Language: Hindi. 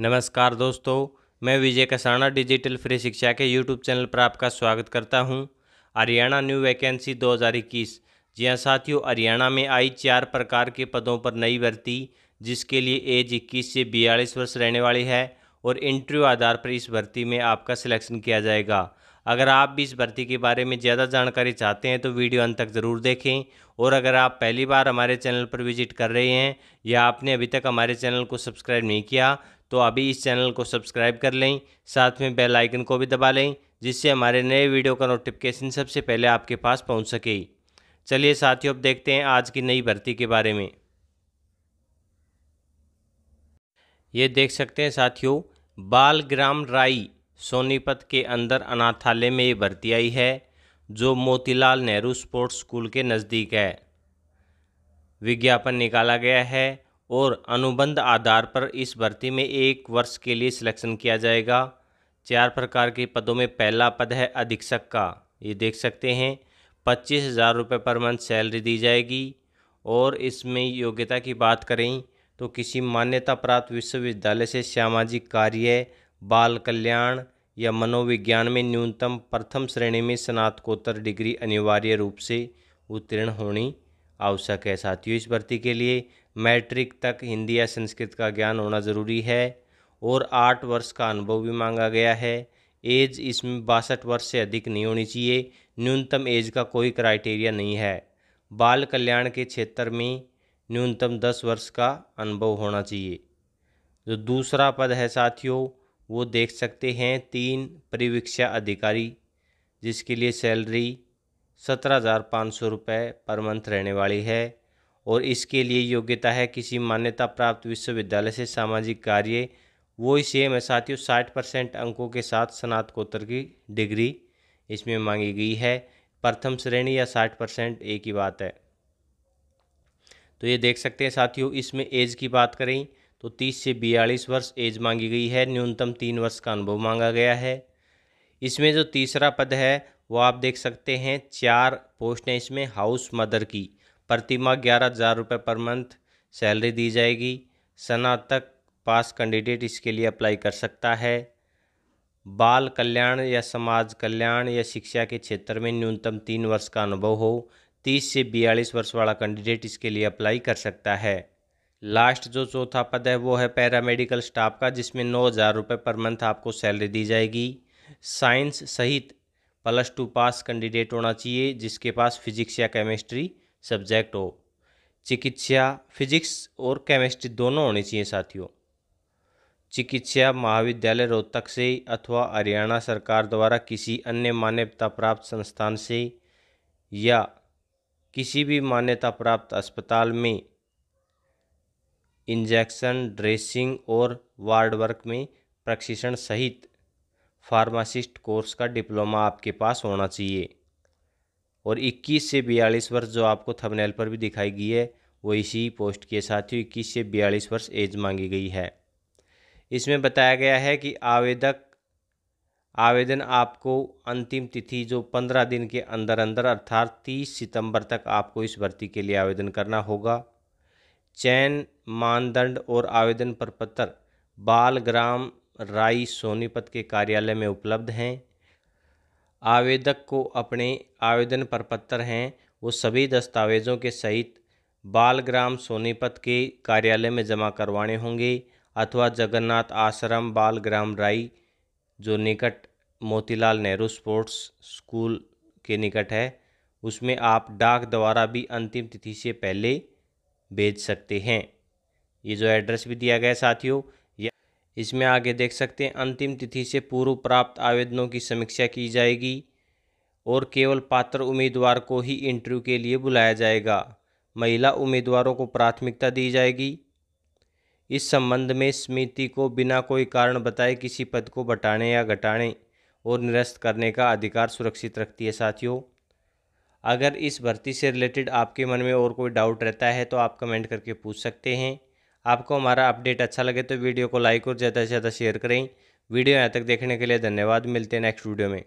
नमस्कार दोस्तों मैं विजय कसाना डिजिटल फ्री शिक्षा के यूट्यूब चैनल पर आपका स्वागत करता हूं हरियाणा न्यू वैकेंसी 2021 जी हाँ साथियों हरियाणा में आई चार प्रकार के पदों पर नई भर्ती जिसके लिए एज इक्कीस से बयालीस वर्ष रहने वाली है और इंटरव्यू आधार पर इस भर्ती में आपका सिलेक्शन किया जाएगा अगर आप भी इस भर्ती के बारे में ज़्यादा जानकारी चाहते हैं तो वीडियो अंत तक ज़रूर देखें और अगर आप पहली बार हमारे चैनल पर विजिट कर रहे हैं या आपने अभी तक हमारे चैनल को सब्सक्राइब नहीं किया तो अभी इस चैनल को सब्सक्राइब कर लें साथ में बेल आइकन को भी दबा लें जिससे हमारे नए वीडियो का नोटिफिकेशन सबसे पहले आपके पास पहुंच सके चलिए साथियों अब देखते हैं आज की नई भर्ती के बारे में ये देख सकते हैं साथियों बालग्राम राई सोनीपत के अंदर अनाथालय में ये भर्ती आई है जो मोतीलाल नेहरू स्पोर्ट्स स्कूल के नज़दीक है विज्ञापन निकाला गया है और अनुबंध आधार पर इस भर्ती में एक वर्ष के लिए सिलेक्शन किया जाएगा चार प्रकार के पदों में पहला पद है अधीक्षक का ये देख सकते हैं पच्चीस हज़ार रुपये पर मंथ सैलरी दी जाएगी और इसमें योग्यता की बात करें तो किसी मान्यता प्राप्त विश्वविद्यालय से सामाजिक कार्य बाल कल्याण या मनोविज्ञान में न्यूनतम प्रथम श्रेणी में स्नातकोत्तर डिग्री अनिवार्य रूप से उत्तीर्ण होनी आवश्यक है साथियों इस भर्ती के लिए मैट्रिक तक हिंदी या संस्कृत का ज्ञान होना ज़रूरी है और आठ वर्ष का अनुभव भी मांगा गया है एज इसमें बासठ वर्ष से अधिक नहीं होनी चाहिए न्यूनतम एज का कोई क्राइटेरिया नहीं है बाल कल्याण के क्षेत्र में न्यूनतम दस वर्ष का अनुभव होना चाहिए जो दूसरा पद है साथियों वो देख सकते हैं तीन परिवीक्षा अधिकारी जिसके लिए सैलरी सत्रह हज़ार पाँच सौ रुपये पर मंथ रहने वाली है और इसके लिए योग्यता है किसी मान्यता प्राप्त विश्वविद्यालय से सामाजिक कार्य वो ही सेम है साथियों साठ परसेंट अंकों के साथ स्नातकोत्तर की डिग्री इसमें मांगी गई है प्रथम श्रेणी या साठ परसेंट एक ही बात है तो ये देख सकते हैं साथियों इसमें एज की बात करें तो तीस से बयालीस वर्ष एज मांगी गई है न्यूनतम तीन वर्ष का अनुभव मांगा गया है इसमें जो तीसरा पद है वो आप देख सकते हैं चार पोस्ट हैं इसमें हाउस मदर की प्रतिमा ग्यारह हज़ार रुपये पर मंथ सैलरी दी जाएगी स्नातक पास कैंडिडेट इसके लिए अप्लाई कर सकता है बाल कल्याण या समाज कल्याण या शिक्षा के क्षेत्र में न्यूनतम तीन वर्ष का अनुभव हो तीस से बयालीस वर्ष वाला कैंडिडेट इसके लिए अप्लाई कर सकता है लास्ट जो चौथा पद है वो है पैरामेडिकल स्टाफ का जिसमें नौ हज़ार रुपये पर मंथ आपको सैलरी दी जाएगी साइंस सहित प्लस टू पास कैंडिडेट होना चाहिए जिसके पास फिजिक्स या केमिस्ट्री सब्जेक्ट हो चिकित्सा फिजिक्स और केमिस्ट्री दोनों होनी चाहिए साथियों चिकित्सा महाविद्यालय रोहतक से अथवा हरियाणा सरकार द्वारा किसी अन्य मान्यता प्राप्त संस्थान से या किसी भी मान्यता प्राप्त अस्पताल में इंजेक्शन ड्रेसिंग और वार्ड वर्क में प्रशिक्षण सहित फार्मासिस्ट कोर्स का डिप्लोमा आपके पास होना चाहिए और 21 से 42 वर्ष जो आपको थंबनेल पर भी दिखाई गई है वो इसी पोस्ट के साथ ही इक्कीस से बयालीस वर्ष एज मांगी गई है इसमें बताया गया है कि आवेदक आवेदन आपको अंतिम तिथि जो पंद्रह दिन के अंदर अंदर अर्थात तीस सितंबर तक आपको इस भर्ती के लिए आवेदन करना होगा चयन मानदंड और आवेदन प्रपत्र बाल ग्राम राई सोनीपत के कार्यालय में उपलब्ध हैं आवेदक को अपने आवेदन प्रपत्र हैं वो सभी दस्तावेज़ों के सहित बालग्राम सोनीपत के कार्यालय में जमा करवाने होंगे अथवा जगन्नाथ आश्रम बालग्राम राई जो निकट मोतीलाल नेहरू स्पोर्ट्स स्कूल के निकट है उसमें आप डाक द्वारा भी अंतिम तिथि से पहले भेज सकते हैं ये जो एड्रेस भी दिया गया है साथियों इसमें आगे देख सकते हैं अंतिम तिथि से पूर्व प्राप्त आवेदनों की समीक्षा की जाएगी और केवल पात्र उम्मीदवार को ही इंटरव्यू के लिए बुलाया जाएगा महिला उम्मीदवारों को प्राथमिकता दी जाएगी इस संबंध में समिति को बिना कोई कारण बताए किसी पद को बटाने या घटाने और निरस्त करने का अधिकार सुरक्षित रखती है साथियों अगर इस भर्ती से रिलेटेड आपके मन में और कोई डाउट रहता है तो आप कमेंट करके पूछ सकते हैं आपको हमारा अपडेट अच्छा लगे तो वीडियो को लाइक और ज़्यादा से ज़्यादा शेयर करें वीडियो यहाँ तक देखने के लिए धन्यवाद मिलते हैं नेक्स्ट वीडियो में